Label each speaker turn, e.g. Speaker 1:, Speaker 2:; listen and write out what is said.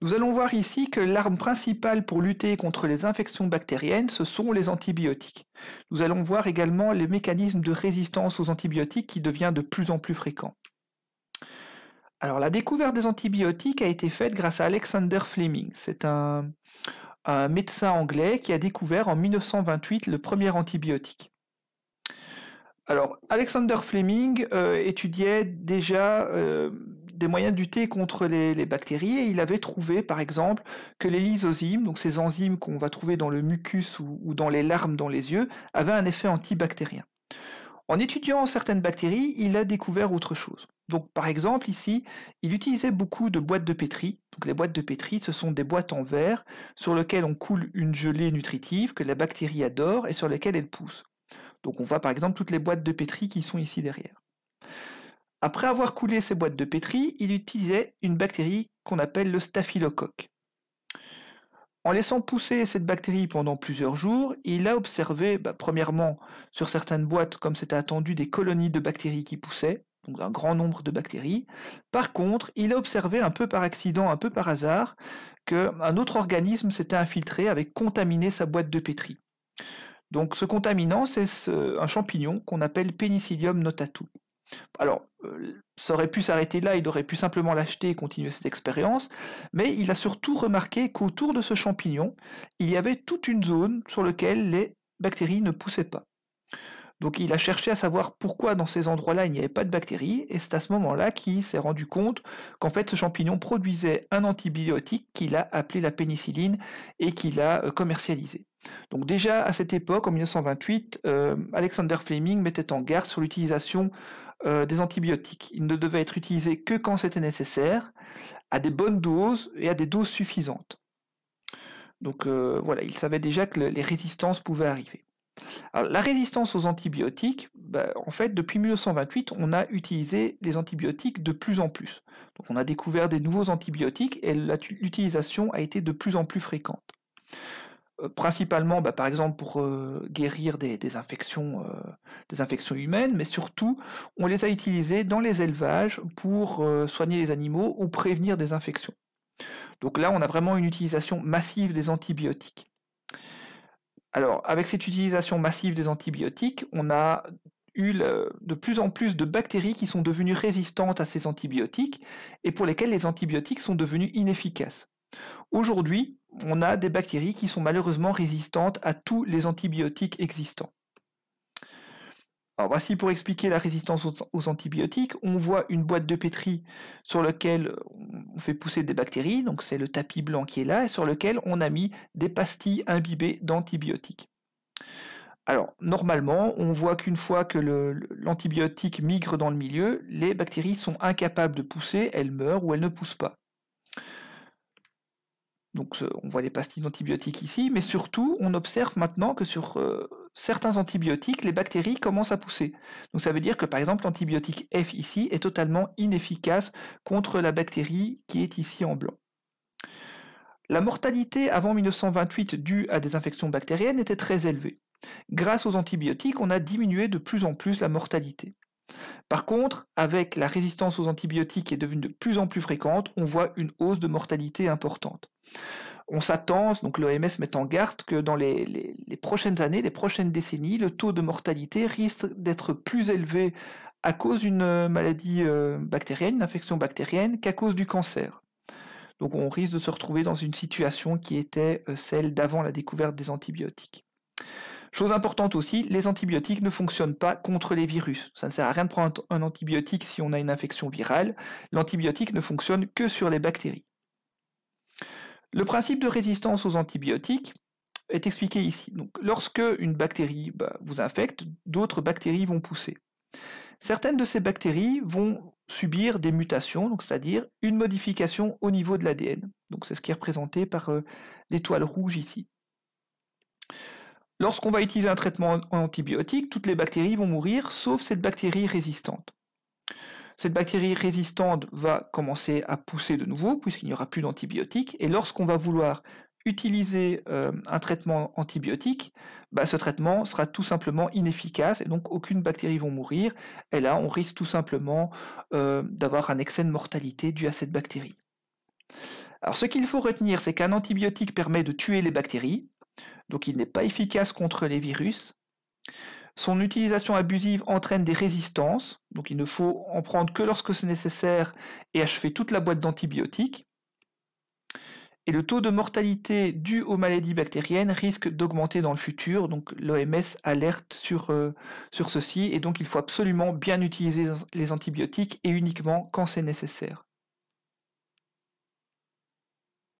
Speaker 1: Nous allons voir ici que l'arme principale pour lutter contre les infections bactériennes, ce sont les antibiotiques. Nous allons voir également les mécanismes de résistance aux antibiotiques qui devient de plus en plus fréquent. Alors la découverte des antibiotiques a été faite grâce à Alexander Fleming. C'est un, médecin anglais qui a découvert en 1928 le premier antibiotique. Alors Alexander Fleming euh, étudiait déjà euh, des moyens de lutter contre les, bactéries et il avait trouvé par exemple que les lysozymes, donc ces enzymes qu'on va trouver dans le mucus ou, dans les larmes dans les yeux, avaient un effet antibactérien. En étudiant certaines bactéries, il a découvert autre chose. Donc par exemple ici, il utilisait beaucoup de boîtes de pétri. Donc les boîtes de pétri, ce sont des boîtes en verre sur lesquelles on coule une gelée nutritive que la bactérie adore et sur lesquelles elle pousse. Donc on voit par exemple toutes les boîtes de pétri qui sont ici derrière. Après avoir coulé ses boîtes de pétri, il utilisait une bactérie qu'on appelle le staphylocoque. En laissant pousser cette bactérie pendant plusieurs jours, il a observé, bah, premièrement, sur certaines boîtes, comme c'était attendu, des colonies de bactéries qui poussaient, donc un grand nombre de bactéries. Par contre, il a observé un peu par accident, un peu par hasard, qu'un bah, autre organisme s'était infiltré, avait contaminé sa boîte de pétri. Donc ce contaminant, c'est un champignon qu'on appelle Penicillium notatum. Alors, euh, ça aurait pu s'arrêter là, il aurait pu simplement l'acheter et continuer cette expérience, mais il a surtout remarqué qu'autour de ce champignon, il y avait toute une zone sur laquelle les bactéries ne poussaient pas. Donc il a cherché à savoir pourquoi dans ces endroits-là il n'y avait pas de bactéries, et c'est à ce moment-là qu'il s'est rendu compte qu'en fait ce champignon produisait un antibiotique qu'il a appelé la pénicilline et qu'il a euh, commercialisé. Donc déjà à cette époque, en 1928, euh, Alexander Fleming mettait en garde sur l'utilisation euh, des antibiotiques. Ils ne devaient être utilisés que quand c'était nécessaire, à des bonnes doses et à des doses suffisantes. Donc voilà, il savait déjà que les résistances pouvaient arriver la résistance aux antibiotiques, bah, en fait, depuis 1928, on a utilisé les antibiotiques de plus en plus. Donc, on a découvert des nouveaux antibiotiques et l'utilisation a été de plus en plus fréquente. Euh, principalement, bah, par exemple, pour euh, guérir des, infections, euh, des infections humaines, mais surtout, on les a utilisés dans les élevages pour soigner les animaux ou prévenir des infections. Donc là, on a vraiment une utilisation massive des antibiotiques. Alors, avec cette utilisation massive des antibiotiques, on a eu de plus en plus de bactéries qui sont devenues résistantes à ces antibiotiques et pour lesquelles les antibiotiques sont devenus inefficaces. Aujourd'hui, on a des bactéries qui sont malheureusement résistantes à tous les antibiotiques existants. Alors voici pour expliquer la résistance aux, antibiotiques, on voit une boîte de pétri sur laquelle on fait pousser des bactéries, donc c'est le tapis blanc qui est là, et sur lequel on a mis des pastilles imbibées d'antibiotiques. Alors, normalement, on voit qu'une fois que l'antibiotique migre dans le milieu, les bactéries sont incapables de pousser, elles meurent ou elles ne poussent pas. Donc, on voit les pastilles d'antibiotiques ici, mais surtout, on observe maintenant que sur euh, certains antibiotiques, les bactéries commencent à pousser. Donc ça veut dire que par exemple l'antibiotique F ici est totalement inefficace contre la bactérie qui est ici en blanc. La mortalité avant 1928 due à des infections bactériennes était très élevée. Grâce aux antibiotiques, on a diminué de plus en plus la mortalité. Par contre, avec la résistance aux antibiotiques qui est devenue de plus en plus fréquente, on voit une hausse de mortalité importante on s'attend, donc l'OMS met en garde que dans les, prochaines années, les prochaines décennies, le taux de mortalité risque d'être plus élevé à cause d'une euh, maladie euh, bactérienne, une infection bactérienne, qu'à cause du cancer. Donc on risque de se retrouver dans une situation qui était euh, celle d'avant la découverte des antibiotiques. Chose importante aussi, les antibiotiques ne fonctionnent pas contre les virus. Ça ne sert à rien de prendre un antibiotique si on a une infection virale. L'antibiotique ne fonctionne que sur les bactéries. Le principe de résistance aux antibiotiques est expliqué ici. Donc, lorsque une bactérie bah, vous infecte, d'autres bactéries vont pousser. Certaines de ces bactéries vont subir des mutations, c'est-à-dire une modification au niveau de l'ADN. Donc c'est ce qui est représenté par euh, l'étoile rouge ici. Lorsqu'on va utiliser un traitement antibiotique, toutes les bactéries vont mourir, sauf cette bactérie résistante. Cette bactérie résistante va commencer à pousser de nouveau puisqu'il n'y aura plus d'antibiotiques et lorsqu'on va vouloir utiliser euh, un traitement antibiotique, bah, ce traitement sera tout simplement inefficace et donc aucune bactérie va mourir et là on risque tout simplement euh, d'avoir un excès de mortalité dû à cette bactérie. Alors ce qu'il faut retenir, c'est qu'un antibiotique permet de tuer les bactéries, donc il n'est pas efficace contre les virus. Son utilisation abusive entraîne des résistances, donc il ne faut en prendre que lorsque c'est nécessaire et achever toute la boîte d'antibiotiques. Et le taux de mortalité dû aux maladies bactériennes risque d'augmenter dans le futur, donc l'OMS alerte sur, euh, sur ceci, et donc il faut absolument bien utiliser les antibiotiques et uniquement quand c'est nécessaire.